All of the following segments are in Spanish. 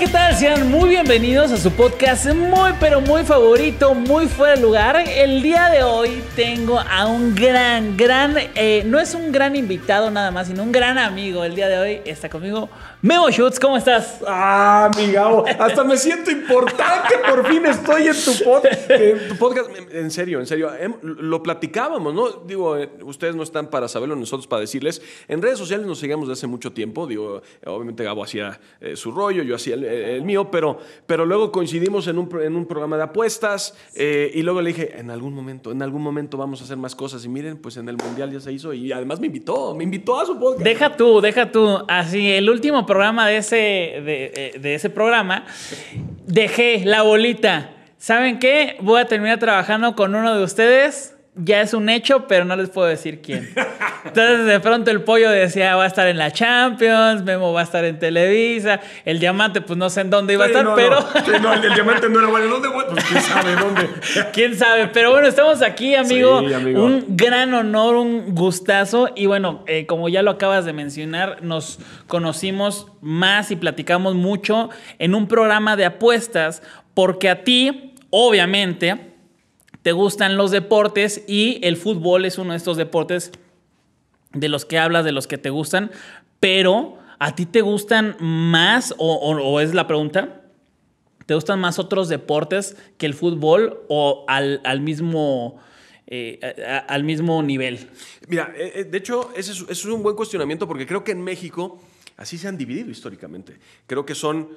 ¿qué tal? Sean muy bienvenidos a su podcast muy pero muy favorito, muy fuera de lugar. El día de hoy tengo a un gran, gran, eh, no es un gran invitado nada más, sino un gran amigo. El día de hoy está conmigo Memo Schutz, ¿cómo estás? Ah, mi Gabo, hasta me siento importante, por fin estoy en tu, podcast. En serio, en serio, em, lo platicábamos, ¿no? Digo, eh, ustedes no están para saberlo, nosotros para decirles. En redes sociales nos seguíamos desde hace mucho tiempo, digo, obviamente Gabo hacía eh, su rollo, yo hacía el, mío, pero, pero luego coincidimos en un, en un programa de apuestas eh, y luego le dije, en algún momento, en algún momento vamos a hacer más cosas y miren, pues en el Mundial ya se hizo y además me invitó, me invitó a su podcast. Deja tú, deja tú, así, el último programa de ese, eh, de, ese programa, dejé la bolita. ¿Saben qué? Voy a terminar trabajando con uno de ustedes ya es un hecho, pero no les puedo decir quién. Entonces, de pronto el pollo decía, va a estar en la Champions, Memo va a estar en Televisa, el diamante, pues no sé en dónde iba a estar, pero... el, diamante no era bueno, ¿dónde? Pues quién sabe dónde. quién sabe, pero bueno, estamos aquí, amigo. Un gran honor, un gustazo. Y bueno, eh, como ya lo acabas de mencionar, nos conocimos más y platicamos mucho en un programa de apuestas, porque a ti, obviamente te gustan los deportes y el fútbol es uno de estos deportes de los que hablas, de los que te gustan, pero ¿a ti te gustan más o, es la pregunta? ¿Te gustan más otros deportes que el fútbol o al, mismo... Eh, al mismo nivel. Mira, eh, eh, de hecho, es, es un buen cuestionamiento porque creo que en México así se han dividido históricamente. Creo que son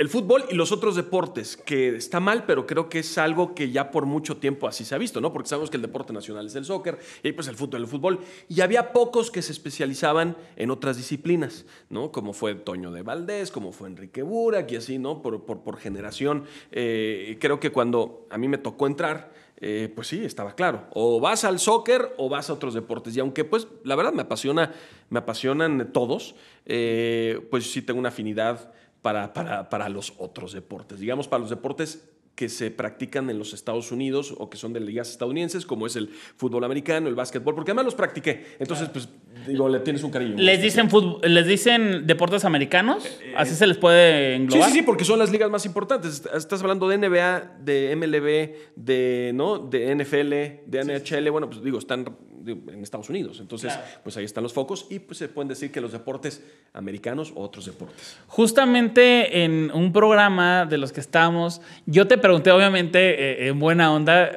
el fútbol y los otros deportes, que está mal, pero creo que es algo que ya por mucho tiempo así se ha visto, ¿no? Porque sabemos que el deporte nacional es el soccer, y pues el fútbol, el fútbol. Y había pocos que se especializaban en otras disciplinas, ¿no? Como fue Toño de Valdés, como fue Enrique Burak y así, ¿no? Por, por, generación. Eh, creo que cuando a mí me tocó entrar, eh, pues sí, estaba claro. O vas al soccer o vas a otros deportes. Y aunque, pues, la verdad me apasiona, me apasionan todos, eh, pues sí tengo una afinidad para, para, para los otros deportes. Digamos, para los deportes que se practican en los Estados Unidos o que son de ligas estadounidenses, como es el fútbol americano, el básquetbol, porque además los practiqué. Entonces, pues, digo, le tienes un cariño. ¿Les dicen, ¿les dicen deportes americanos? Eh, eh, ¿Así se les puede englobar? Sí, sí, sí, porque son las ligas más importantes. Estás hablando de NBA, de MLB, de, ¿no? de NFL, de NHL. Bueno, pues digo, están en Estados Unidos. Entonces, pues ahí están los focos y pues se pueden decir que los deportes americanos o otros deportes. Justamente en un programa de los que estamos, yo te pregunté obviamente eh, en buena onda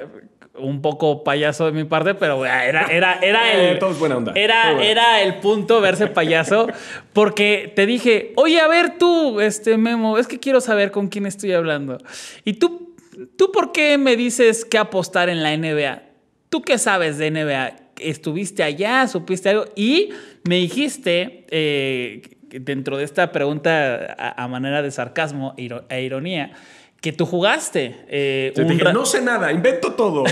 un poco payaso de mi parte, pero ah, era, era, era eh, el. Era, era el punto verse payaso. Porque te dije, oye, a ver tú, este Memo, es que quiero saber con quién estoy hablando. Y tú, tú, ¿por qué me dices que apostar en la NBA? ¿Tú qué sabes de NBA? estuviste allá, supiste algo y me dijiste, eh, dentro de esta pregunta a manera de sarcasmo e ironía, que tú jugaste. Eh, no sé nada, invento todo.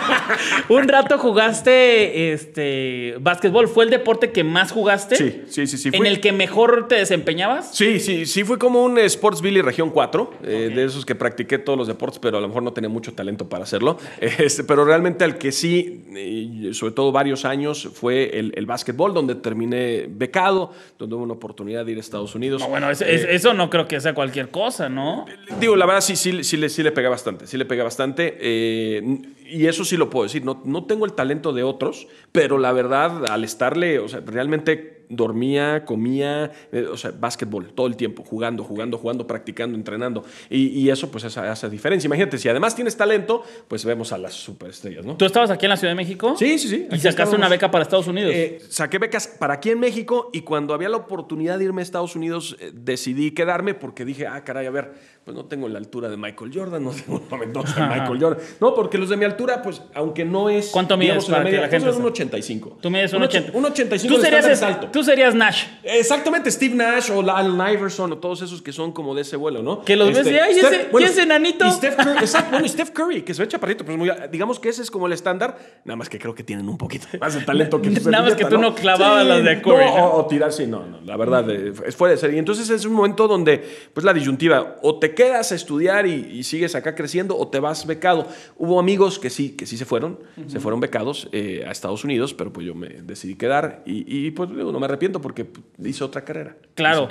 un rato jugaste este, básquetbol. ¿Fue el deporte que más jugaste? Sí, sí, sí. sí ¿En el que mejor te desempeñabas? Sí, sí, sí. fue como un Billy Región 4, eh, de esos que practiqué todos los deportes, pero a lo mejor no tenía mucho talento para hacerlo. Este, pero realmente al que sí, sobre todo varios años, fue el, básquetbol, donde terminé becado, donde hubo una oportunidad de ir a Estados Unidos. bueno, eh, eso no creo que sea cualquier cosa, ¿no? Digo, la verdad sí, sí, sí, sí, le pega bastante, sí le pega bastante. Eh, y eso sí lo puedo decir, no, no tengo el talento de otros, pero la verdad, al estarle, o sea, realmente dormía, comía, eh, o sea, básquetbol todo el tiempo, jugando, jugando, jugando, practicando, entrenando. Y, y eso pues hace, diferencia. Imagínate, si además tienes talento, pues vemos a las superestrellas, ¿no? ¿Tú estabas aquí en la Ciudad de México? Sí, sí, sí. ¿Y sacaste una beca para Estados Unidos? Eh, saqué becas para aquí en México y cuando había la oportunidad de irme a Estados Unidos, decidí quedarme porque dije, ah, caray, a ver pues no tengo la altura de Michael Jordan, no tengo la Mendoza de Michael Jordan. No, porque los de mi altura, pues, aunque no es. ¿Cuánto mides? Digamos, para la que la gente es pues, un 85. Tú mides un 85 Un 85 tú serías, alto. Tú serías Nash. Exactamente, Steve Nash o Al Iverson o todos esos que son como de ese vuelo, ¿no? Que los ves de este, ahí, ese, enanito. Y Steph Curry, exacto, bueno, y Steph Curry, que se ve chaparrito, pues muy, digamos que ese es como el estándar, nada más que creo que tienen un poquito más de talento que Nada más que tú no, clavabas las de Curry. O, tirar, sí, no, no, la verdad, eh, es fuera de serie. Entonces es un momento donde, pues la disyuntiva, o te quedas a estudiar y, sigues acá creciendo o te vas becado? Hubo amigos que sí, que sí se fueron, se fueron becados eh, a Estados Unidos, pero pues yo me decidí quedar y, y pues no me arrepiento porque hice otra carrera. Claro.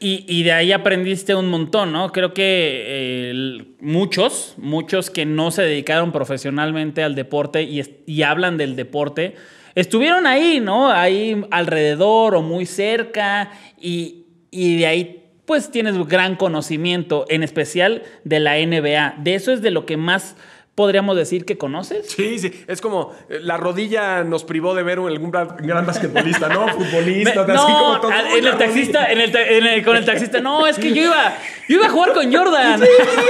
Y, de ahí aprendiste un montón, ¿no? Creo que muchos, muchos que no se dedicaron profesionalmente al deporte y, y hablan del deporte, estuvieron ahí, ¿no? Ahí alrededor o muy cerca y, y de ahí pues tienes gran conocimiento, en especial de la NBA. De eso es de lo que más podríamos decir que conoces. Sí, sí. Es como eh, la rodilla nos privó de ver algún gran, basquetbolista, ¿no? Futbolista, así como todo. Ah, en el taxista, en el, con el taxista, no, es que yo iba, yo iba a jugar con Jordan. Sí, sí,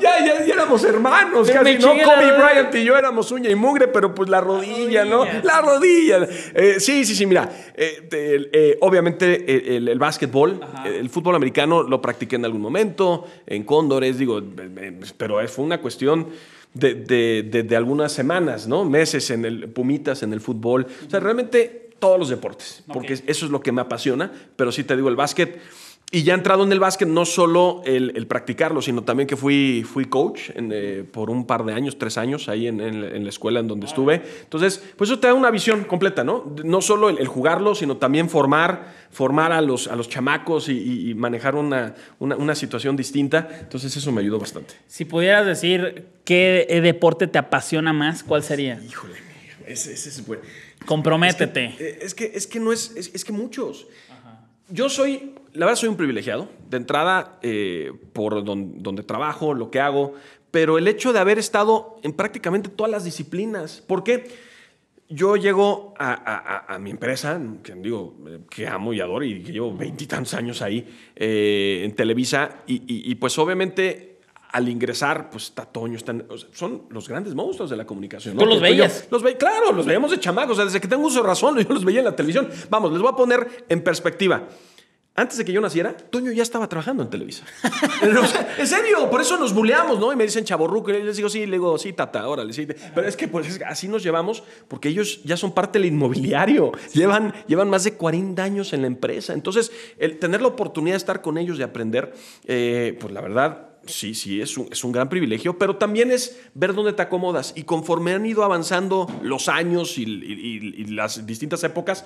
Ya, ya, ya éramos hermanos, casi, ¿no? Kobe Bryant y yo éramos uña y mugre, pero pues la rodilla, ¿no? La rodilla. Eh, sí, sí, sí, mira. Eh, obviamente el, básquetbol, el fútbol americano lo practiqué en algún momento, en Cóndores, digo, pero fue una cuestión de, algunas semanas, ¿no? Meses en el Pumitas, en el fútbol. O sea, realmente todos los deportes, porque eso es lo que me apasiona, pero sí te digo, el básquet y ya he entrado en el básquet, no solo el, practicarlo, sino también que fui, fui coach eh, por un par de años, tres años, ahí en, la escuela en donde estuve. Entonces, pues eso te da una visión completa, ¿no? No solo el, jugarlo, sino también formar, formar a los, a los chamacos y, manejar una, situación distinta. Entonces, eso me ayudó bastante. Si pudieras decir qué e-, deporte te apasiona más, ¿cuál sería? Híjole, ese, es bueno. Comprométete. Es que, es que, no es, es que muchos yo soy, la verdad soy un privilegiado, de entrada eh, por donde trabajo, lo que hago, pero el hecho de haber estado en prácticamente todas las disciplinas, porque yo llego a, mi empresa, que digo, eh, que amo y adoro y que llevo veintitantos años ahí eh, en Televisa, y pues obviamente al ingresar, pues está Toño, están, son los grandes monstruos de la comunicación. ¿no? ¿Tú los veías? claro, los veíamos de chamacos. O sea, desde que tengo uso razón, yo los veía en la televisión. Vamos, les voy a poner en perspectiva. Antes de que yo naciera, Toño ya estaba trabajando en Televisa. en serio, por eso nos buleamos, ¿no? Y me dicen chaborruco, y les digo, sí, le digo, sí, tata, órale, sí. Pero es que pues así nos llevamos, porque ellos ya son parte del inmobiliario. Llevan, llevan más de 40 años en la empresa. Entonces, el tener la oportunidad de estar con ellos, de aprender, eh, pues la verdad, Sí, sí, es un, es un gran privilegio, pero también es ver dónde te acomodas. Y conforme han ido avanzando los años y, las distintas épocas,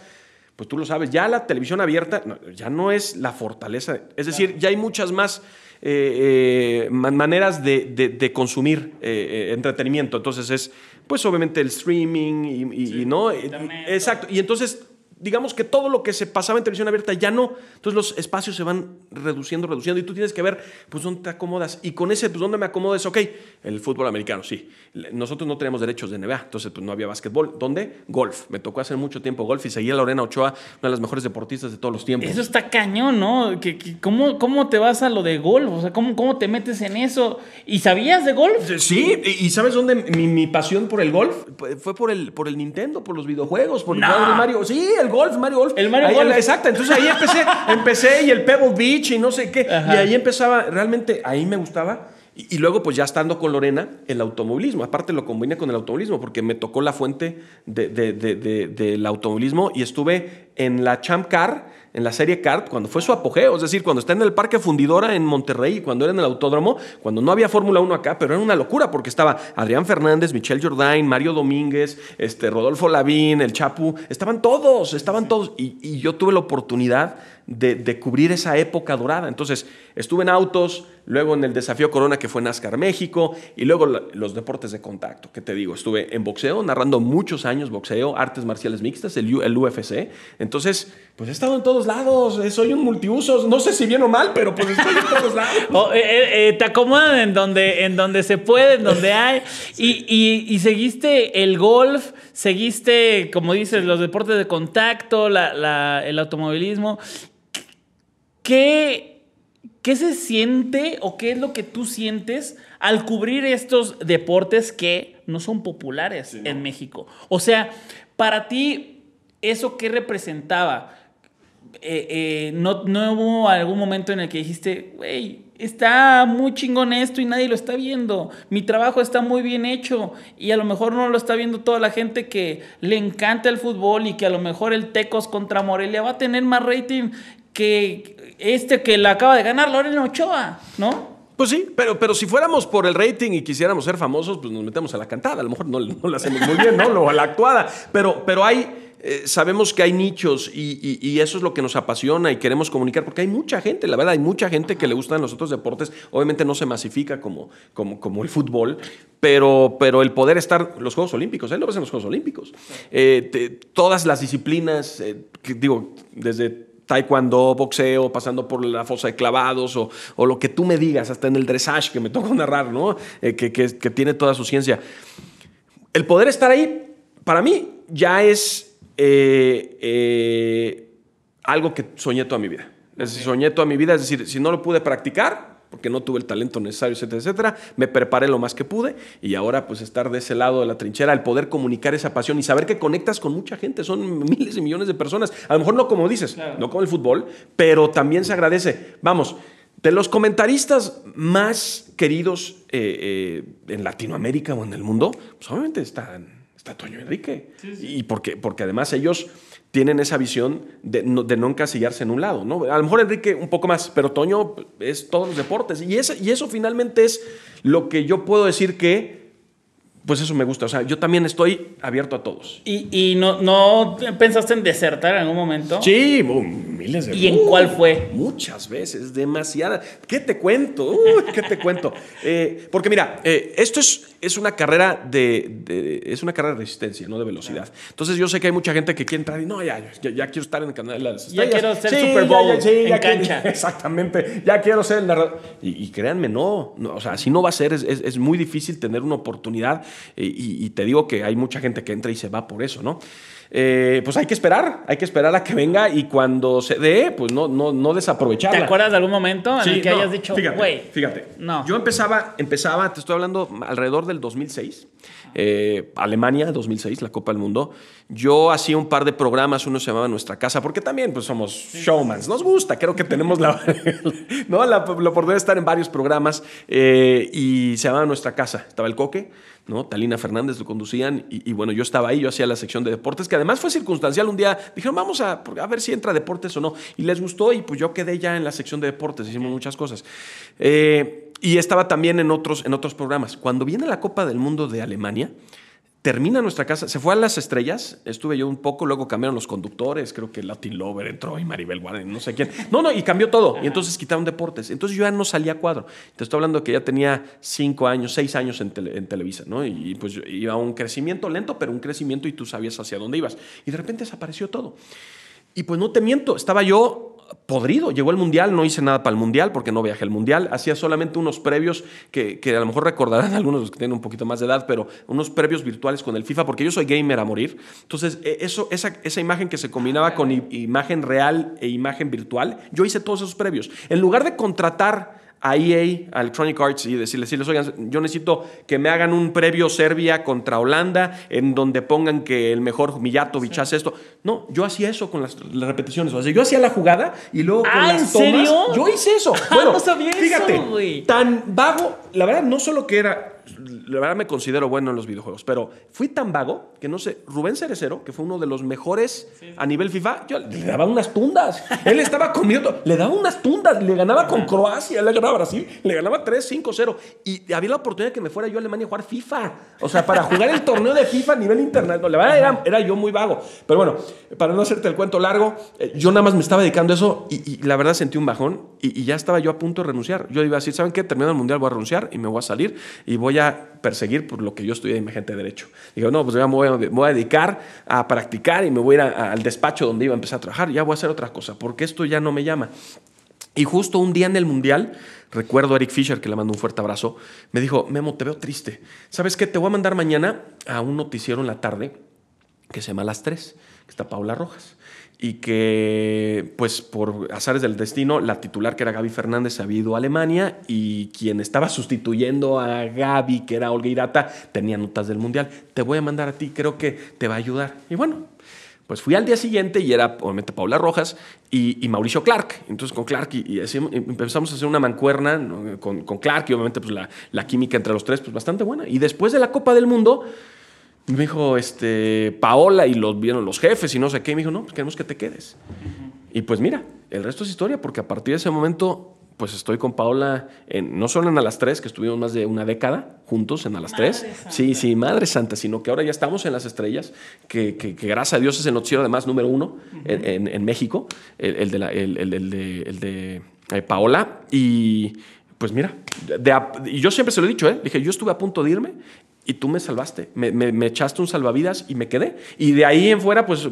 pues tú lo sabes, ya la televisión abierta ya no es la fortaleza. Es decir, ya hay muchas más eh, eh, maneras de, consumir eh, entretenimiento. Entonces es, pues obviamente el streaming y, no. exacto. Y entonces digamos que todo lo que se pasaba en televisión abierta ya no. Entonces los espacios se van reduciendo, reduciendo y tú tienes que ver, pues, dónde te acomodas. Y con ese, pues, dónde me acomodo ok, el fútbol americano, sí. Nosotros no teníamos derechos de NBA, entonces, pues, no había básquetbol. ¿Dónde? Golf. Me tocó hacer mucho tiempo golf y seguía a Lorena Ochoa, una de las mejores deportistas de todos los tiempos. Eso está cañón, ¿no? cómo, te vas a lo de golf? O sea, ¿cómo, cómo te metes en eso? ¿Y sabías de golf? Eh, sí, y ¿sabes dónde mi, pasión por el golf? Fue por el, por el Nintendo, por los videojuegos, por el Mario. Sí, el golf, Mario Golf. El Mario Golf. Exacto, entonces ahí empecé, empecé y el Pebble Beach y no sé qué. Y ahí empezaba, realmente ahí me gustaba. Y, luego, pues ya estando con Lorena, el automovilismo. Aparte lo combiné con el automovilismo porque me tocó la fuente de, de, del automovilismo y estuve en la Champ Car en la serie CART, cuando fue su apogeo, es decir, cuando está en el Parque Fundidora en Monterrey, cuando era en el Autódromo, cuando no había Fórmula 1 acá, pero era una locura porque estaba Adrián Fernández, Michelle Jordain, Mario Domínguez, este, Rodolfo Lavín, El Chapu, estaban todos, estaban todos. Y, yo tuve la oportunidad de cubrir esa época dorada. Entonces, estuve en autos, luego en el desafío Corona que fue NASCAR México y luego los deportes de contacto, que te digo, estuve en boxeo, narrando muchos años boxeo, artes marciales mixtas, el, UFC. Entonces, pues he estado en todos lados, eh, soy un multiusos, no sé si bien o mal, pero pues estoy en todos lados. Oh, eh, eh, te acomodan en donde, en donde se puede, en donde hay. y, seguiste el golf, seguiste, como dices, los deportes de contacto, la, el automovilismo. ¿Qué ¿Qué se siente o qué es lo que tú sientes al cubrir estos deportes que no son populares en México? O sea, para ti, ¿eso qué representaba? Eh, eh, no, no, hubo algún momento en el que dijiste, güey, está muy chingón esto y nadie lo está viendo. Mi trabajo está muy bien hecho y a lo mejor no lo está viendo toda la gente que le encanta el fútbol y que a lo mejor el Tecos contra Morelia va a tener más rating que este que la acaba de ganar, Lorena Ochoa, ¿no? Pues sí, pero, pero si fuéramos por el rating y quisiéramos ser famosos, pues nos metemos a la cantada. A lo mejor no, la hacemos muy bien, ¿no? O a la actuada. Pero, pero hay, eh, sabemos que hay nichos y, eso es lo que nos apasiona y queremos comunicar, porque hay mucha gente, la verdad, hay mucha gente que le gustan los otros deportes. Obviamente no se masifica como, como, como el fútbol, pero, pero el poder estar, los Juegos Olímpicos, ¿eh? lo ves en los Juegos Olímpicos. Eh, todas las disciplinas, eh, digo, desde taekwondo, boxeo, pasando por la fosa de clavados o, lo que tú me digas, hasta en el dressage que me toca narrar, ¿no? Eh, que, tiene toda su ciencia. El poder estar ahí, para mí, ya es eh, eh, algo que soñé toda mi vida. Soñé toda mi vida, es decir, si no lo pude practicar, porque no tuve el talento necesario, etcétera, etcétera. Me preparé lo más que pude y ahora pues estar de ese lado de la trinchera, el poder comunicar esa pasión y saber que conectas con mucha gente, son miles y millones de personas. A lo mejor no como dices, no como el fútbol, pero también se agradece. Vamos, de los comentaristas más queridos eh, eh, en Latinoamérica o en el mundo, pues obviamente está Toño Enrique. Y porque, porque además ellos tienen esa visión de no, de encasillarse en un lado, ¿no? A lo mejor Enrique un poco más, pero Toño es todos los deportes. Y, y eso finalmente es lo que yo puedo decir que pues eso me gusta. O sea, yo también estoy abierto a todos. ¿Y, no, no pensaste en desertar en algún momento? Sí, miles de ¿Y en cuál uh, fue? Muchas veces, demasiadas. ¿Qué te cuento? Uh, ¿Qué te cuento? Eh, porque mira, eh, esto es, es una carrera de, es una carrera de resistencia, no de velocidad. Entonces yo sé que hay mucha gente que quiere entrar y no, ya, ya, quiero estar en el canal de la Ya quiero ser Super en cancha. exactamente, ya quiero ser Y, créanme, no, no, o sea, si no va a ser. es muy difícil tener una oportunidad y, te digo que hay mucha gente que entra y se va por eso, ¿no? Eh, pues hay que esperar, hay que esperar a que venga y cuando se dé, pues no, no, no ¿Te acuerdas de algún momento en el que hayas dicho, güey? Fíjate, No. Yo empezaba, empezaba, te estoy hablando alrededor del 2006. Eh, Alemania 2006, la Copa del Mundo. Yo hacía un par de programas, uno se llamaba Nuestra Casa, porque también pues somos showmans, nos gusta, creo que tenemos la, ¿no? oportunidad de estar en varios programas eh, y se llamaba Nuestra Casa, estaba el coque. ¿no? Talina Fernández lo conducían y, bueno, yo estaba ahí, yo hacía la sección de deportes, que además fue circunstancial. Un día dijeron, vamos a, a ver si entra deportes o no. Y les gustó y pues yo quedé ya en la sección de deportes, hicimos muchas cosas. Eh, y estaba también en otros, en otros programas. Cuando viene la Copa del Mundo de Alemania, termina nuestra casa, se fue a las estrellas, estuve yo un poco, luego cambiaron los conductores, creo que Latin Lover entró y Maribel Warren, no sé quién. No, no, y cambió todo. Y entonces quitaron deportes. Entonces yo ya no salía a cuadro. Te estoy hablando que ya tenía cinco años, seis años en, Televisa, ¿no? Y, pues iba un crecimiento lento, pero un crecimiento y tú sabías hacia dónde ibas. Y de repente desapareció todo. Y pues no te miento, estaba yo podrido. Llegó el Mundial, no hice nada para el Mundial porque no viajé al Mundial. Hacía solamente unos previos que, a lo mejor recordarán algunos que tienen un poquito más de edad, pero unos previos virtuales con el FIFA porque yo soy gamer a morir. Entonces, e, eso, esa, esa imagen que se combinaba con imagen real e imagen virtual, yo hice todos esos previos. En lugar de contratar a EA, a Electronic Arts, y decirles, decirles, oigan, yo necesito que me hagan un previo Serbia contra Holanda, en donde pongan que el mejor millato hace esto. No, yo hacía eso con las, repeticiones. O sea, yo hacía la jugada y luego con ¿Ah, ¿en Serio? Yo hice eso. Ah, bueno, no sabía fíjate, tan vago, la verdad, no solo que era la verdad me considero bueno en los videojuegos, pero fui tan vago que no sé, Rubén Cerecero, que fue uno de los mejores a nivel FIFA, yo le daba unas tundas. Él estaba comiendo, le daba unas tundas, le ganaba con Croacia, le ganaba Brasil, le ganaba 3-5-0. Y había la oportunidad que me fuera yo a Alemania a jugar FIFA. O sea, para jugar el torneo de FIFA a nivel internacional. La verdad era, yo muy vago. Pero bueno, para no hacerte el cuento largo, eh, yo nada más me estaba dedicando a eso y, la verdad sentí un bajón y, ya estaba yo a punto de renunciar. Yo iba a decir, ¿saben qué? Terminado el mundial voy a renunciar y me voy a salir y voy a perseguir por lo que yo estudié en gente de derecho. Digo, no, pues ya me voy, a, dedicar a practicar y me voy a ir al despacho donde iba a empezar a trabajar, ya voy a hacer otra cosa, porque esto ya no me llama. Y justo un día en el Mundial, recuerdo a Eric Fisher, que le mandó un fuerte abrazo, me dijo, Memo, te veo triste. ¿Sabes qué? Te voy a mandar mañana a un noticiero en la tarde que se llama Las Tres que está Paula Rojas y que, pues por azares del destino, la titular que era Gaby Fernández había ido a Alemania y quien estaba sustituyendo a Gaby, que era Olga Irata, tenía notas del Mundial. Te voy a mandar a ti, creo que te va a ayudar. Y bueno, pues fui al día siguiente y era obviamente Paula Rojas y, Mauricio Clark. Entonces con Clark y, empezamos a hacer una mancuerna con, Clark y obviamente pues la, la química entre los tres pues bastante buena. Y después de la Copa del Mundo me dijo, este, Paola y los vieron los jefes y no sé qué. me dijo, no, pues queremos que te quedes. Y pues mira, el resto es historia, porque a partir de ese momento, pues estoy con Paola, no solo en A las tres, que estuvimos más de una década juntos en A las tres. Sí, sí, Madre Santa, sino que ahora ya estamos en Las Estrellas, que, gracias a Dios es el noticiero además número uno en, México, el, el de, eh, Paola. Y pues mira, y yo siempre se lo he dicho, ¿eh? dije, yo estuve a punto de irme y tú me salvaste, me, echaste un salvavidas y me quedé. Y de ahí en fuera, pues,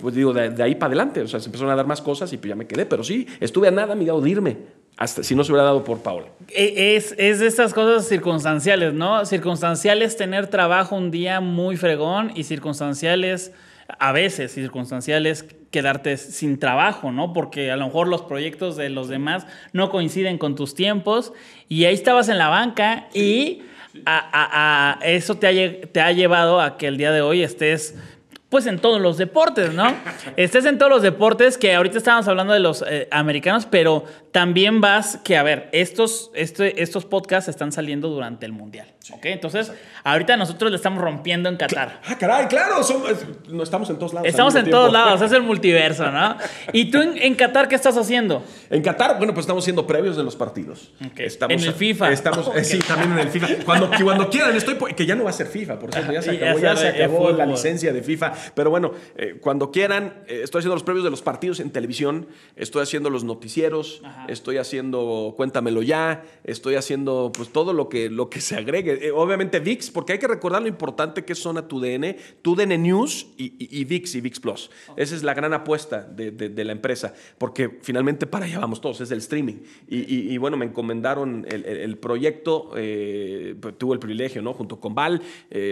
pues digo, de, ahí para adelante, o sea, se empezaron a dar más cosas y pues ya me quedé, pero sí, estuve a nada, mirado de irme, hasta si no se hubiera dado por Paola. E, es, es de estas cosas circunstanciales, ¿no? Circunstanciales tener trabajo un día muy fregón y circunstanciales, a veces circunstanciales quedarte sin trabajo, ¿no? Porque a lo mejor los proyectos de los demás no coinciden con tus tiempos y ahí estabas en la banca y a, a, a eso te ha, te ha llevado a que el día de hoy estés pues en todos los deportes, ¿no? Estés en todos los deportes, que ahorita estábamos hablando de los eh, americanos, pero también vas que, a ver, estos, este, estos podcasts están saliendo durante el Mundial, Entonces, ahorita nosotros le estamos rompiendo en Qatar. Ah, caray, claro, somos, no, estamos en todos lados. Estamos en todos lados, es el multiverso, ¿no? ¿Y tú en, Qatar qué estás haciendo? En Qatar, bueno, pues estamos siendo previos de los partidos. en el FIFA. Estamos, sí, también en el FIFA. Cuando, cuando quieran, estoy, que ya no va a ser FIFA, por cierto, ya se ya se acabó la licencia de FIFA. Pero bueno, eh, cuando quieran, eh, estoy haciendo los previos de los partidos en televisión, estoy haciendo los noticieros, estoy haciendo Cuéntamelo ya, estoy haciendo pues todo lo que, lo que se agregue. Eh, obviamente VIX, porque hay que recordar lo importante que es Zona TUDN, TUDN News y, y, VIX y VIX Plus. Esa es la gran apuesta de, de, la empresa, porque finalmente para allá vamos todos, es el streaming. Y, y, bueno, me encomendaron el, proyecto, pues, tuve el privilegio, ¿no? Junto con Val,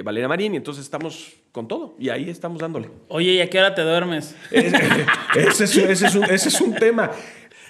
Valeria Marín, y entonces estamos con todo. Y ahí estamos dándole. Oye, ¿y a qué hora te duermes? Ese, es, un, tema.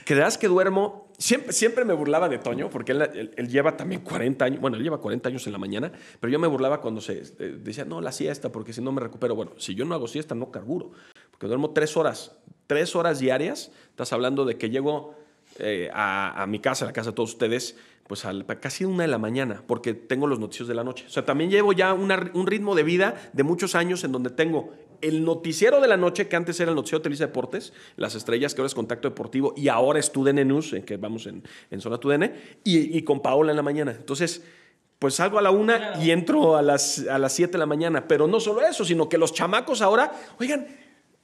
Creas que duermo. Siempre, siempre me burlaba de Toño, porque él, lleva también 40 años. Bueno, él lleva 40 años en la mañana, pero yo me burlaba cuando se eh, decía, no, la siesta, porque si no me recupero. Bueno, si yo no hago siesta, no carburo, porque duermo tres horas. Tres horas diarias. Estás hablando de que llego eh, a, a mi casa, a la casa de todos ustedes, pues casi una de la mañana, porque tengo los noticios de la noche. O sea, también llevo ya un ritmo de vida de muchos años en donde tengo el noticiero de la noche, que antes era el noticiero de Televisa Deportes, Las Estrellas, que ahora es Contacto Deportivo, y ahora es TUDN News, en que vamos en, en Zona TUDENE, y, con Paola en la mañana. Entonces, pues salgo a la una y entro a las, a las de la mañana. Pero no solo eso, sino que los chamacos ahora, oigan,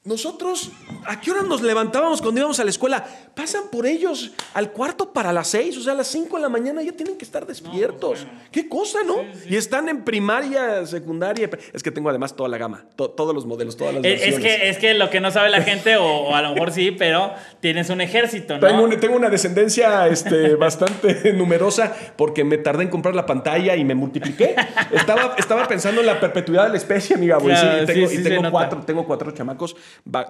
nosotros, ¿a qué hora nos levantábamos cuando íbamos a la escuela? Pasan por ellos al cuarto para las seis, o sea, a las cinco de la mañana ya tienen que estar despiertos. qué cosa, ¿no? Y están en primaria, secundaria. Es que tengo además toda la gama, todos los modelos, todas las es, eh, es, que, es que lo que no sabe la gente, o, a lo mejor sí, pero tienes un ejército, ¿no? Tengo, una descendencia este, bastante numerosa porque me tardé en comprar la pantalla y me multipliqué. Estaba, estaba pensando en la perpetuidad de la especie, amiga. sí, y tengo cuatro, tengo cuatro chamacos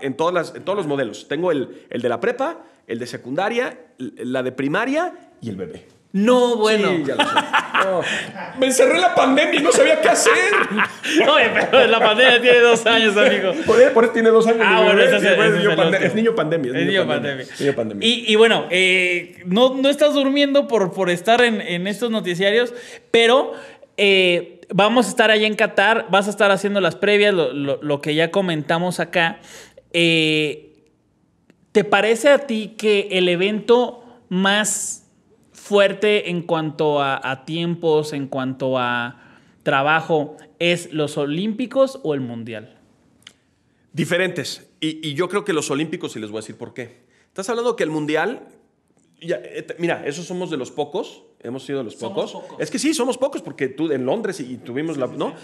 en, todos los modelos. Tengo el, el de la prepa, el de secundaria, la de primaria y el bebé. No, bueno. Sí, ya lo sé. Me encerré en la pandemia y no sabía qué hacer. Oye, pero la pandemia tiene dos años, amigo. Por eso, tiene dos años. Ah, bueno, es, niño pandemia, niño pandemia. Es niño pandemia. Y, y, bueno, eh, no, no, estás durmiendo por, por estar en, en estos noticiarios, pero eh, Vamos a estar allí en Qatar, vas a estar haciendo las previas, lo, que ya comentamos acá. Eh, ¿Te parece a ti que el evento más fuerte en cuanto a, tiempos, en cuanto a trabajo, es los Olímpicos o el Mundial? Diferentes. Y, y, yo creo que los Olímpicos, y les voy a decir por qué. Estás hablando que el Mundial eh, mira, esos somos de los pocos, hemos sido de los pocos. pocos. Es que sí, somos pocos porque tú en Londres y, tuvimos la, ¿no?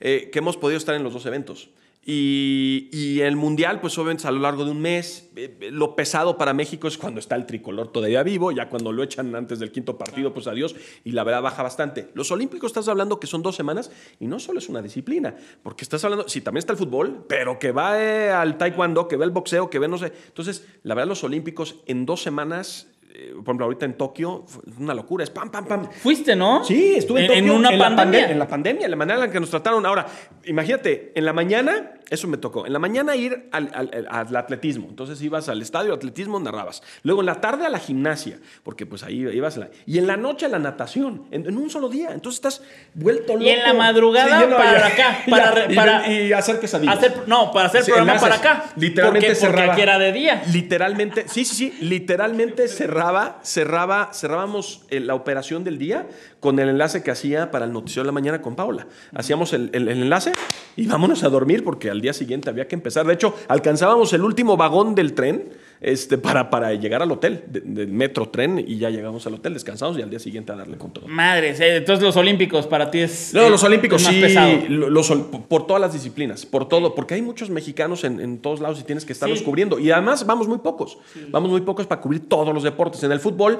Eh, que hemos podido estar en los dos eventos. Y, el Mundial, pues obviamente a lo largo de un mes, eh, lo pesado para México es cuando está el tricolor todavía vivo, ya cuando lo echan antes del quinto partido, pues adiós, y la verdad baja bastante. Los Olímpicos estás hablando que son dos semanas y no solo es una disciplina, porque estás hablando, sí, también está el fútbol, pero que va al taekwondo, que ve el boxeo, que ve no sé. Entonces, la verdad los Olímpicos en dos semanas eh, por ejemplo, ahorita en Tokio, es una locura, es pam, pam, pam. Fuiste, ¿no? Sí, estuve en, Tokio. En una pandemia. en la pandemia, la manera en la que nos trataron. Ahora, imagínate, en la mañana, eso me tocó, en la mañana ir al, atletismo. Entonces ibas al estadio, atletismo, narrabas. Luego en la tarde a la gimnasia, porque pues ahí ibas. Y en la noche a la natación, en, un solo día. Entonces estás vuelto loco. Y en la madrugada para acá. Para, y, hacer quesadillas. Hacer, no, para hacer programa para acá. Literalmente porque, cerraba. Porque aquí era de día. Literalmente, sí, sí, sí, literalmente cerraba cerraba, cerrábamos eh, la operación del día con el enlace que hacía para el noticiero de la mañana con Paula. Hacíamos el, el enlace y vámonos a dormir porque al día siguiente había que empezar. De hecho, alcanzábamos el último vagón del tren este, para, para llegar al hotel, del metro, tren, y ya llegamos al hotel, descansados y al día siguiente a darle con todo. Madres, entonces los olímpicos para ti es. los olímpicos sí, Los, por todas las disciplinas, por todo, porque hay muchos mexicanos en, todos lados y tienes que estarlos cubriendo. Y además vamos muy pocos, vamos muy pocos para cubrir todos los deportes. En el fútbol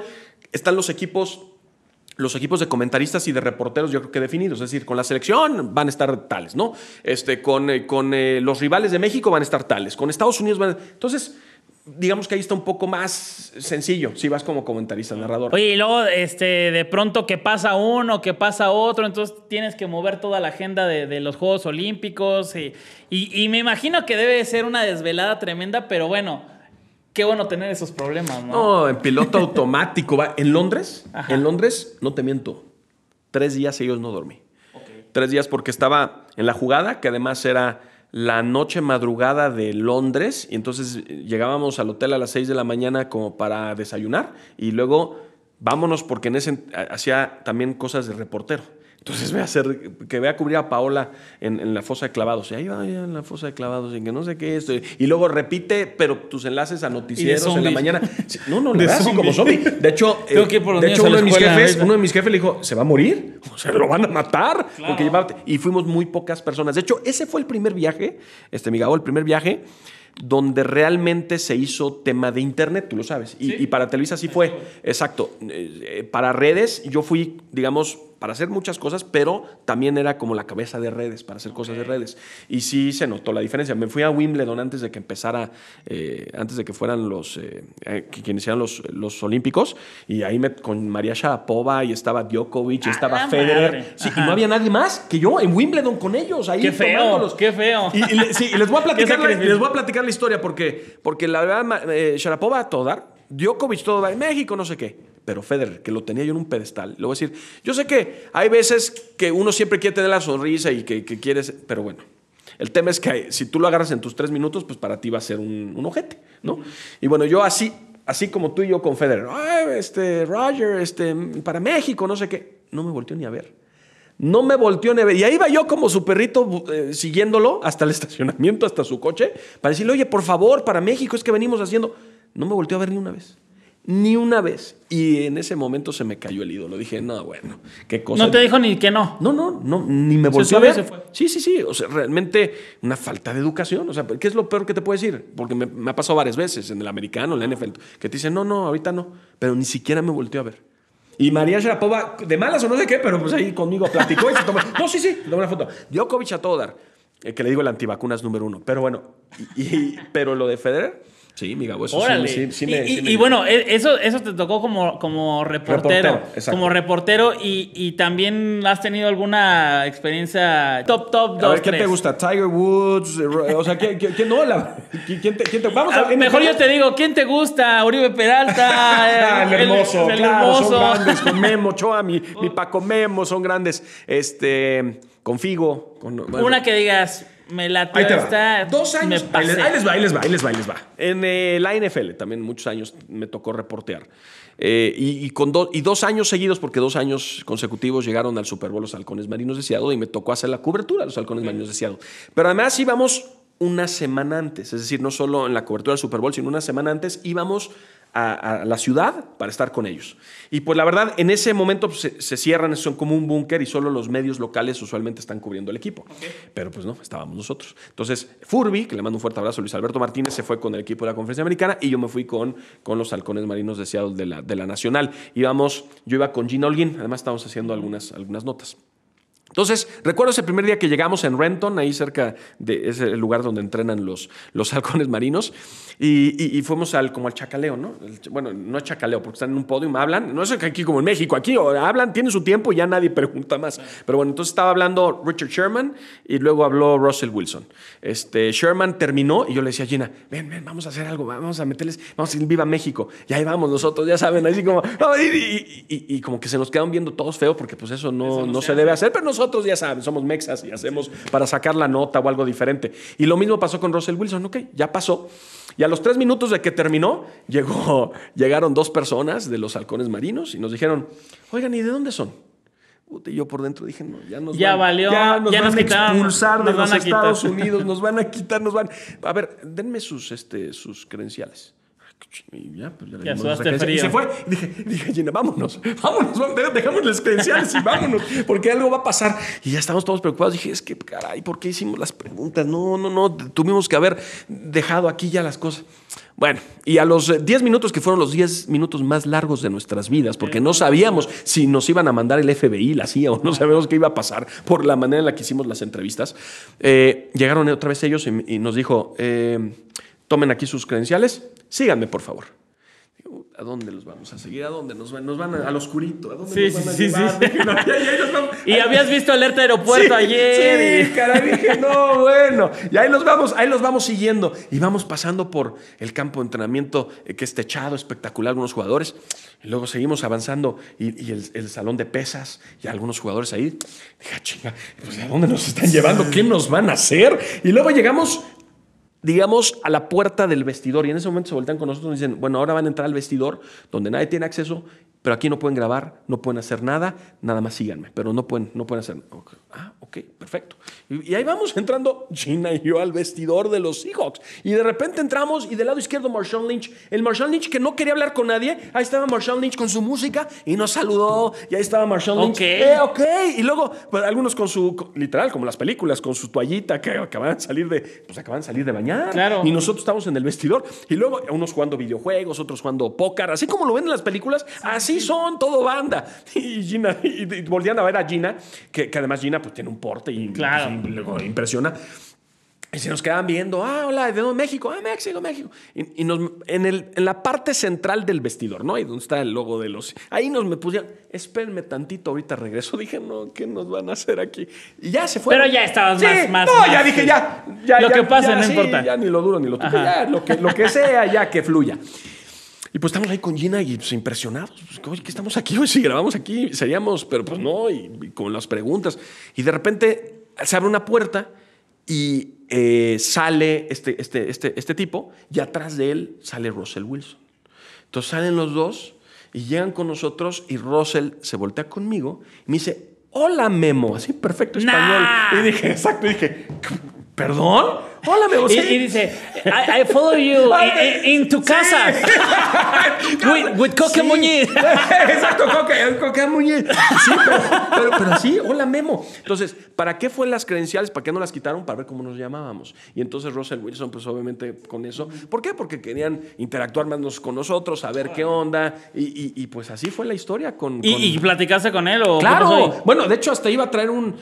están los equipos los equipos de comentaristas y de reporteros yo creo que definidos, es decir, con la selección van a estar tales, ¿no? Este, con, eh, con eh, los rivales de México van a estar tales, con Estados Unidos van a... Entonces, digamos que ahí está un poco más sencillo si vas como comentarista, narrador. Oye, y luego este, de pronto que pasa uno, que pasa otro, entonces tienes que mover toda la agenda de, los Juegos Olímpicos y, y, me imagino que debe ser una desvelada tremenda, pero bueno, qué bueno tener esos problemas. No, en piloto automático. va. En Londres, en Londres, no te miento, tres días ellos no dormí. Tres días porque estaba en la jugada, que además era la noche madrugada de Londres y entonces eh, llegábamos al hotel a las 6 de la mañana como para desayunar y luego vámonos porque en ese hacía también cosas de reportero. Entonces voy a hacer, que voy a cubrir a Paola en, la fosa de clavados. Y ahí va, en la fosa de clavados, y que no sé qué es. Y luego repite, pero tus enlaces a noticieros en la mañana. No, no, no. De hecho, eh, uno, de mis jefes, eh. uno de mis jefes le dijo, ¿se va a morir? O lo van a matar. Y fuimos muy pocas personas. De hecho, ese fue el primer viaje, este, mi el primer viaje donde realmente se hizo tema de Internet, tú lo sabes. Y, para Televisa sí fue. Exacto. Eh, para redes, yo fui, digamos, para hacer muchas cosas, pero también era como la cabeza de redes, para hacer cosas de redes. Y sí se notó la diferencia. Me fui a Wimbledon antes de que empezara, eh, antes de que fueran los, eh, eh, que, los, Olímpicos, y ahí me, con María Sharapova y estaba Djokovic, y ah, estaba Federer. y no había nadie más que yo en Wimbledon con ellos, qué feo, Qué feo. Y, sí, les, voy a platicar la, historia porque, porque la verdad, Sharapova a todo Djokovic todo dar, México no sé qué pero Federer, que lo tenía yo en un pedestal, le voy a decir, yo sé que hay veces que uno siempre quiere tener la sonrisa y que, quieres, pero bueno, el tema es que si tú lo agarras en tus tres minutos, pues para ti va a ser un, ojete, ¿no? Y bueno, yo así, así como tú y yo con Federer, este, Roger, este, para México, no sé qué, no me volteó ni a ver. No me volteó ni a ver. Y ahí iba yo como su perrito eh, siguiéndolo hasta el estacionamiento, hasta su coche, para decirle, oye, por favor, para México es que venimos haciendo. No me volteó a ver ni una vez. Ni una vez. Y en ese momento se me cayó el ídolo. Dije, no, bueno, qué cosa. No te dijo ni que no. No, no, no, ni me volvió a ver. Sí, sí, sí. O sea, realmente una falta de educación. O sea, ¿qué es lo peor que te puede decir? Porque me, ha pasado varias veces en el americano, en la NFL, que te dicen, no, no, ahorita no. Pero ni siquiera me volvió a ver. Y María Sharapova, de malas o no sé qué, pero pues ahí conmigo platicó y se tomó. no, sí, sí, tomó una foto. Djokovic a todo eh, que le digo el antivacunas número uno. Pero bueno, pero lo de Federer Sí, mi Gabo, eso sí, sí, me, y, bueno, e-, eso, eso te tocó como, como reportero. Exacto. como reportero y, y, también has tenido alguna experiencia top, top, A ver, ¿qué te gusta? Tiger Woods, eh, o sea, ¿quién, no? La, ¿quién te, quién te... Vamos a, Mejor yo te digo, ¿quién te gusta? Uribe Peralta. el, el, hermoso, claro, hermoso. son grandes, con Memo, Choa, mi, mi Paco Memo, son grandes. Este, con Figo. Con, Una que digas... Me la Ahí Está, Dos años. ahí, les, va, ahí les va, ahí les va, ahí les va. En eh, la NFL también muchos años me tocó reportear. Eh, y, con y dos años seguidos, porque dos años consecutivos llegaron al Super Bowl los halcones marinos de y me tocó hacer la cobertura de los halcones marinos de Pero además íbamos una semana antes, es decir, no solo en la cobertura del Super Bowl, sino una semana antes íbamos a, la ciudad para estar con ellos. Y pues la verdad, en ese momento pues, se, cierran, son como un búnker y solo los medios locales usualmente están cubriendo el equipo. Pero pues no, estábamos nosotros. Entonces, Furby, que le mando un fuerte abrazo, Luis Alberto Martínez, se fue con el equipo de la Conferencia Americana y yo me fui con, con los halcones marinos deseados de la, de la Nacional. Íbamos, yo iba con Gina Holguín, además estábamos haciendo algunas, algunas notas. Entonces, recuerdo ese primer día que llegamos en Renton, ahí cerca de ese lugar donde entrenan los, los halcones marinos, y, fuimos al, como al chacaleo, ¿no? bueno, no es chacaleo, porque están en un podio, hablan, no es aquí como en México, aquí hablan, tienen su tiempo y ya nadie pregunta más. Pero bueno, entonces estaba hablando Richard Sherman y luego habló Russell Wilson. Este, Sherman terminó y yo le decía a Gina, ven, ven, vamos a hacer algo, vamos a meterles, vamos a ir viva México. Y ahí vamos nosotros, ya saben, así como, y, como que se nos quedan viendo todos feos porque pues eso no, no, se debe hacer, pero nosotros nosotros ya saben, somos mexas y hacemos para sacar la nota o algo diferente. Y lo mismo pasó con Russell Wilson, ok, ya pasó. Y a los tres minutos de que terminó, llegó, llegaron dos personas de los halcones marinos y nos dijeron, oigan, ¿y de dónde son? y yo por dentro dije, ya nos ya ya nos van a expulsar de los Estados Unidos, nos van a quitar, nos van... A ver, denme sus, este, sus credenciales. Y ya, pues ya, Y se fue. Y dije, dije, vámonos, vámonos, dejamos las credenciales y vámonos, porque algo va a pasar. Y ya estamos todos preocupados. Dije, es que, caray, ¿por qué hicimos las preguntas? No, no, no, tuvimos que haber dejado aquí ya las cosas. Bueno, y a los 10 eh, minutos, que fueron los 10 minutos más largos de nuestras vidas, porque no sabíamos si nos iban a mandar el FBI, la CIA, o no sabemos qué iba a pasar por la manera en la que hicimos las entrevistas, eh, llegaron otra vez ellos y, nos dijo, eh, tomen aquí sus credenciales, síganme por favor. ¿A dónde los vamos a seguir? ¿A dónde nos van? Nos van al oscurito. ¿A dónde nos a sí, Y habías visto alerta aeropuerto ayer. Sí, caray, dije, no, bueno. Y ahí los vamos, ahí los vamos siguiendo. Y vamos pasando por el campo de entrenamiento eh, que es techado, espectacular, algunos jugadores. Y luego seguimos avanzando y, el, salón de pesas y algunos jugadores ahí. Dije, ah, chinga, pues, ¿a dónde nos están llevando? ¿Qué nos van a hacer? Y luego llegamos digamos, a la puerta del vestidor. Y en ese momento se voltean con nosotros y dicen, bueno, ahora van a entrar al vestidor donde nadie tiene acceso pero aquí no pueden grabar, no pueden hacer nada, nada más síganme, pero no pueden, no pueden hacer. Ah, ok, perfecto. Y, ahí vamos entrando Gina y yo al vestidor de los Seahawks. Y de repente entramos y del lado izquierdo Marshall Lynch, el Marshall Lynch que no quería hablar con nadie, ahí estaba Marshall Lynch con su música y nos saludó y ahí estaba Marshall. Lynch. Ok. Eh, ok. Y luego pues, algunos con su, literal, como las películas, con su toallita que acaban de salir de, pues acaban de salir de bañar. Claro. Y nosotros estamos en el vestidor y luego unos jugando videojuegos, otros jugando póker, así como lo ven en las películas, así son, todo banda. Y Gina, y, a ver a Gina, que, además Gina pues tiene un porte y impresiona. Y se nos quedan viendo, ah, hola, de México, ah, México, México. Y, nos, en, el, en, la parte central del vestidor, ¿no? Ahí donde está el logo de los... Ahí nos me pusieron, espérenme tantito, ahorita regreso. Dije, no, ¿qué nos van a hacer aquí? Y ya se fue. Pero ya estabas más, más... No, ya dije, ya, ya, Lo que pase, no importa. Ya ni lo duro ni lo tuyo ya, lo que, lo que sea, ya que fluya. Y pues estamos ahí con Gina y pues, impresionados. Pues, que oye, ¿qué estamos aquí? si grabamos aquí, seríamos, pero pues no, y, con las preguntas. Y de repente se abre una puerta y eh, sale este, este, este, este tipo y atrás de él sale Russell Wilson. Entonces salen los dos y llegan con nosotros y Russell se voltea conmigo y me dice, hola Memo, así perfecto español. Y dije, exacto, y dije, ¿perdón? Hola, Memo! Y, dice, I, follow you in, tu casa. with, Coque Muñiz. Exacto, Coque, Muñiz. Sí, pero, pero, sí, hola, Memo. Entonces, ¿para qué fueron las credenciales? ¿Para qué no las quitaron? Para ver cómo nos llamábamos. Y entonces Russell Wilson, pues obviamente con eso. ¿Por qué? Porque querían interactuar más con nosotros, saber qué onda. Y, pues así fue la historia con. ¿Y, platicarse platicaste con él? ¿o claro. Bueno, de hecho, hasta iba a traer un,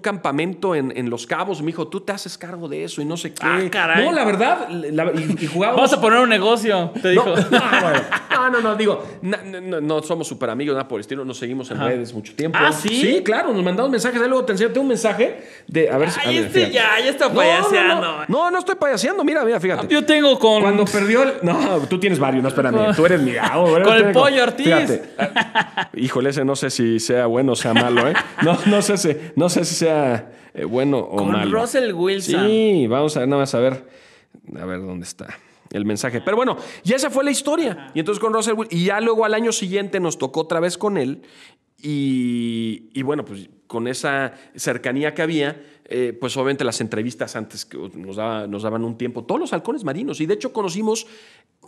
campamento en, en Los Cabos. Me dijo, tú te haces cargo de eso y no no sé ah, qué. Ah, caray. No, la verdad, y, jugamos. Vamos a poner un negocio, te dijo. No, no, no, no, digo, no, somos super amigos, nada por el estilo, nos seguimos en redes mucho tiempo. Ah, sí. Sí, claro, nos mandamos mensajes. Ahí luego te enseño, tengo un mensaje de. A ver si. Ahí este ya, ya estoy payaseando. No, no, estoy payaseando, mira, mira, fíjate. Yo tengo con. Cuando perdió el. No, tú tienes varios, no, espérame. Tú eres mi. con el pollo Ortiz. Fíjate. Ah, Híjole, ese no sé si sea bueno o sea malo, ¿eh? No, no sé si, no sé si sea eh, bueno o malo. Con Russell Wilson. Sí, va vamos a ver, nada más a ver, a ver dónde está el mensaje. Pero bueno, ya esa fue la historia. Y entonces con Russell y ya luego al año siguiente nos tocó otra vez con él. Y, bueno, pues con esa cercanía que había, eh, pues obviamente las entrevistas antes que nos, nos daban un tiempo, todos los halcones marinos. Y de hecho conocimos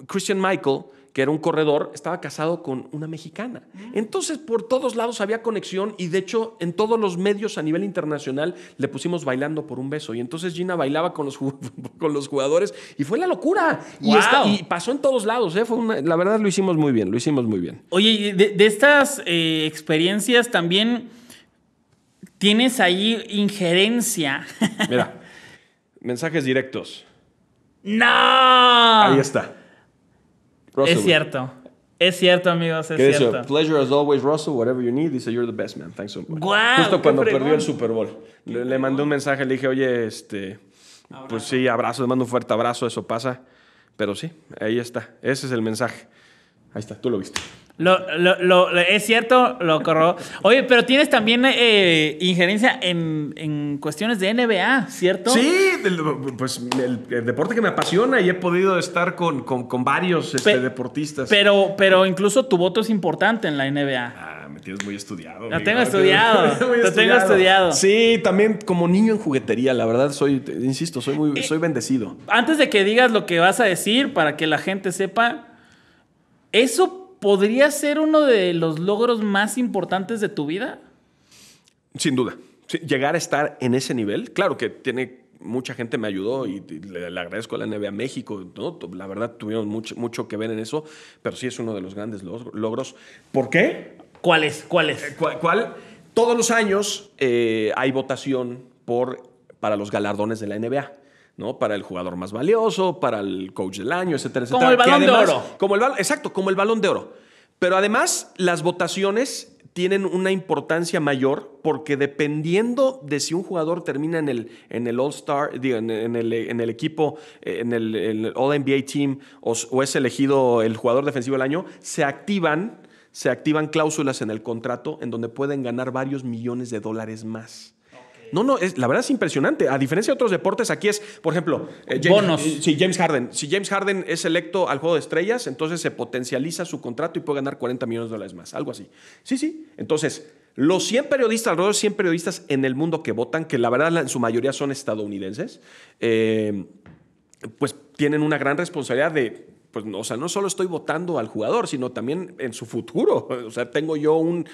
Christian Michael, que era un corredor, estaba casado con una mexicana. Entonces, por todos lados había conexión y de hecho, en todos los medios a nivel internacional le pusimos bailando por un beso. Y entonces Gina bailaba con los, con los jugadores y fue la locura. Y, pasó en todos lados. ¿eh? Fue la verdad, lo hicimos muy bien, lo hicimos muy bien. Oye, de, estas eh, experiencias también tienes ahí injerencia. Mira, mensajes directos. ¡No! Ahí está. Es cierto. Es cierto, amigos, es cierto. Pleasure as always, Russell. Whatever you need. said you're the best man. Thanks so much. Justo cuando perdió el Super Bowl. Le, mandé un mensaje, le dije, oye, este... Pues sí, abrazo, le mando un fuerte abrazo, eso pasa. Pero sí, ahí está. Ese es el mensaje. Ahí está, tú lo viste. Lo, es cierto, lo corro. Oye, pero tienes también eh, injerencia en, cuestiones de NBA, ¿cierto? Sí, pues el, deporte que me apasiona y he podido estar con, varios este, deportistas. Pero, pero incluso tu voto es importante en la NBA. Ah, me tienes muy estudiado. Lo tengo estudiado. lo tengo estudiado. Sí, también como niño en juguetería, la verdad, soy, insisto, soy muy, eh, soy bendecido. Antes de que digas lo que vas a decir, para que la gente sepa, ¿Eso podría ser uno de los logros más importantes de tu vida? Sin duda. Llegar a estar en ese nivel, claro que tiene mucha gente me ayudó y le, agradezco a la NBA México. ¿no? La verdad, tuvieron mucho, mucho que ver en eso, pero sí es uno de los grandes logros. ¿Por qué? ¿Cuál es? ¿Cuál eh, Todos los años eh, hay votación por, para los galardones de la NBA. ¿no? Para el jugador más valioso, para el coach del año, etcétera, etcétera. Como el balón de oro. exacto, como el balón de oro. Pero además, las votaciones tienen una importancia mayor porque dependiendo de si un jugador termina en el, en el All-Star, en, el, equipo, en el, All-NBA Team o, o, es elegido el jugador defensivo del año, se activan, se activan cláusulas en el contrato en donde pueden ganar varios millones de dólares más. No, no, es, la verdad es impresionante. A diferencia de otros deportes, aquí es, por ejemplo, eh, James, Bonos. Eh, sí, James Harden. Si James Harden es electo al juego de estrellas, entonces se potencializa su contrato y puede ganar 40 millones de dólares más, algo así. Sí, sí. Entonces, los 100 periodistas, alrededor de 100 periodistas en el mundo que votan, que la verdad en su mayoría son estadounidenses, eh, pues tienen una gran responsabilidad de pues, o sea, no solo estoy votando al jugador, sino también en su futuro. O sea, tengo yo un,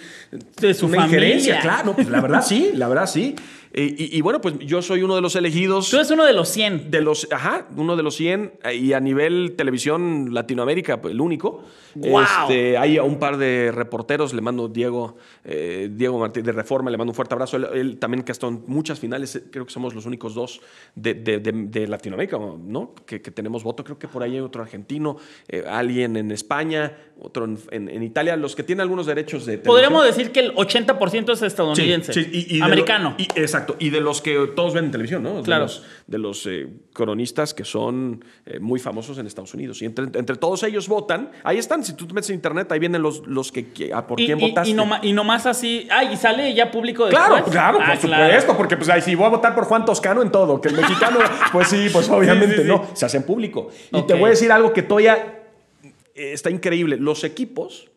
de su una claro. Pues, la verdad sí, la verdad sí. Y, bueno, pues yo soy uno de los elegidos. Tú eres uno de los 100. De los, ajá, uno de los 100. Y a nivel televisión Latinoamérica, pues, el único. Wow. Este, hay un par de reporteros, le mando Diego, eh, Diego Martínez de Reforma, le mando un fuerte abrazo. Él, también que estado en muchas finales, eh, creo que somos los únicos dos de, Latinoamérica, ¿no? Que, que tenemos voto. Creo que por ahí hay otro argentino. Eh, alguien en España, otro en, Italia, los que tienen algunos derechos de... Podríamos decir que el 80% es estadounidense, americano. exacto, y de los que todos ven en televisión, ¿no? Claro. De los, eh, cronistas que son eh, muy famosos en Estados Unidos. Y entre, todos ellos votan, ahí están, si tú te metes en internet, ahí vienen los, los que, a ah, por quién votaste. Y, nomás, así, ay, y sale ya público de... Claro, claro, ah, por supuesto, porque pues ahí voy a votar por Juan Toscano en todo, que el mexicano, pues sí, pues obviamente no, se hacen público. Y te voy a decir algo que eh, está increíble. Los equipos,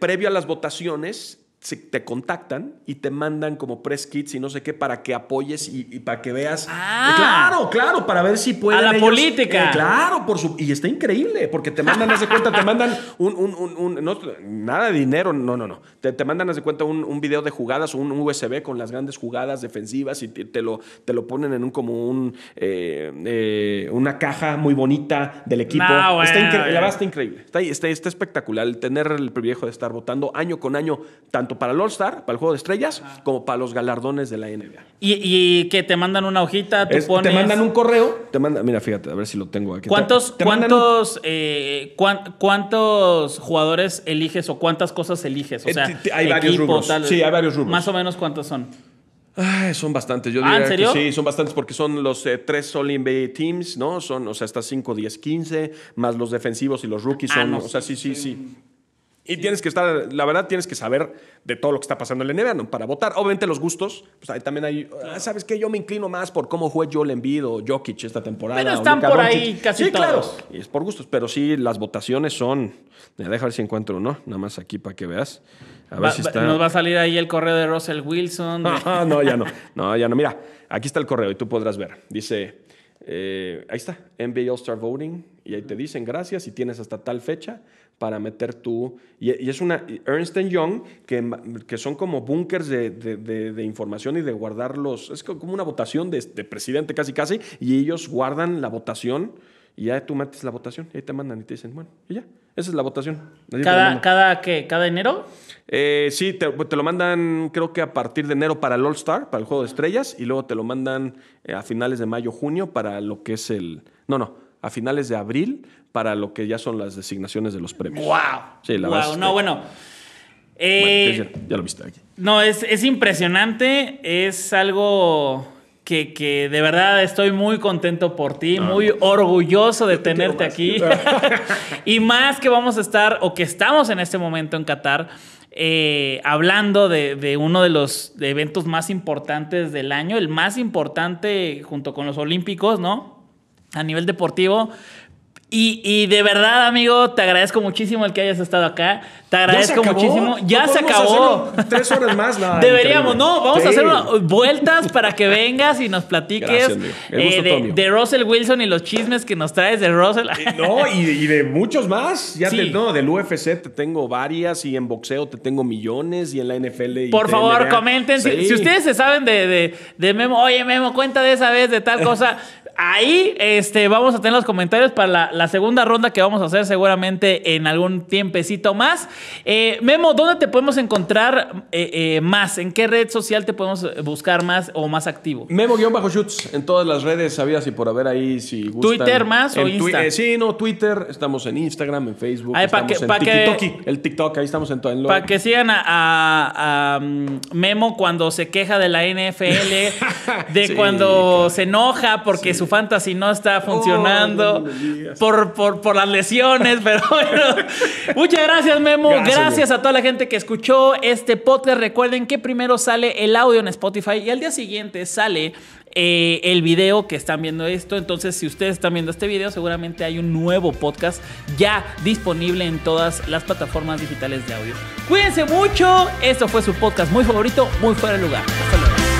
previo a las votaciones, te contactan y te mandan como press kits y no sé qué para que apoyes y, para que veas. Ah, eh, claro, claro, para ver si pueden. A la política. Eh, claro, por su, y está increíble, porque te mandan, haz de cuenta, te mandan un. nada de dinero, no, no, no. Te, mandan, haz de cuenta, un, video de jugadas o un USB con las grandes jugadas defensivas y te, lo, te lo ponen en un como un. Eh, una caja muy bonita del equipo. Ah, está, increíble la verdad, está increíble. Está, está, está espectacular el tener el privilegio de estar votando año con año, tanto para el All-Star, para el juego de estrellas, como para los galardones de la NBA. ¿Y, que te mandan una hojita? te pones... Te mandan un correo. Te manda mira, fíjate, a ver si lo tengo aquí. Eh, ¿Cuántos, jugadores eliges o cuántas cosas eliges? O eh, sea, hay varios rubros. sí, hay varios rubros. Más o menos cuántos son. son bastantes, yo ah, diría Que sí, son bastantes porque son los eh, tres All NBA teams, ¿no? Son, o sea, está 5, 10, 15, más los defensivos y los rookies ah, son, o sea, sí, sí. sí. Y tienes que estar, la verdad, tienes que saber de todo lo que está pasando en la NBA, ¿no? Para votar. Obviamente los gustos, pues ahí también hay, ah, ¿sabes qué? Yo me inclino más por cómo juega Joel Embiid o Jokic esta temporada. Pero están por ahí casi sí, claro. Y es por gustos, pero sí, las votaciones son... Deja ver si encuentro uno, nada más aquí para que veas. A ver Nos va a salir ahí el correo de Russell Wilson. Ah, no, ya no. No, ya no. Mira, aquí está el correo y tú podrás ver. Dice... Eh, ahí está, NBA All Star Voting, y ahí te dicen gracias y tienes hasta tal fecha para meter tú. Y, es una. Ernst Young, que, que son como búnkers de, de, información y de guardarlos. Es como una votación de, presidente casi casi, y ellos guardan la votación y ya tú metes la votación, y ahí te mandan y te dicen, bueno, y ya. Esa es la votación. ¿Cada, ¿Cada qué? ¿Cada enero? Eh, sí, te, te, lo mandan creo que a partir de enero para el All Star, para el Juego de ah. Estrellas, y luego te lo mandan eh, a finales de mayo, junio para lo que es el... No, no, a finales de abril para lo que ya son las designaciones de los premios. ¡Wow! Sí, la wow. no, bueno. Eh, ya, lo viste aquí. No, es, es impresionante. Es algo que, que, de verdad estoy muy contento por ti, ah, muy orgulloso de tenerte aquí. y más que vamos a estar o que estamos en este momento en Qatar. Eh, hablando de, de, uno de los eventos más importantes del año, el más importante junto con los Olímpicos, ¿no? a nivel deportivo. Y, de verdad, amigo, te agradezco muchísimo el que hayas estado acá. Te agradezco muchísimo. Ya se acabó. Tres horas más, Deberíamos, no, vamos a hacer vueltas para que vengas y nos platiques eh, de, de, Russell Wilson y los chismes que nos traes de Russell. no, y de, muchos más. Ya no, del UFC te tengo varias y en boxeo te tengo millones y en la NFL. Por favor, comenten. Si, ustedes se saben de, de Memo, oye, Memo, cuenta de esa vez de tal cosa. Ahí este, vamos a tener los comentarios para la, segunda ronda que vamos a hacer seguramente en algún tiempecito más. Eh, Memo, ¿dónde te podemos encontrar eh, eh, más? ¿En qué red social te podemos buscar más o más activo? Memo-Shoots en todas las redes, Sabía y por haber ahí si ¿Twitter más o Instagram? sí, no, Twitter. Estamos en Instagram, en Facebook, estamos en TikTok. el TikTok, ahí estamos en todo. Para que sigan a, mm, Memo cuando se queja de la NFL, de cuando se enoja porque... es su fantasy no está oh, funcionando por, las lesiones, pero bueno. Muchas gracias, Memo. Gracias, a toda la gente que escuchó este podcast. Recuerden que primero sale el audio en Spotify y al día siguiente sale eh, el video que están viendo esto. Entonces, si ustedes están viendo este video, seguramente hay un nuevo podcast ya disponible en todas las plataformas digitales de audio. Cuídense mucho. Esto fue su podcast muy favorito, muy fuera de lugar. Hasta luego.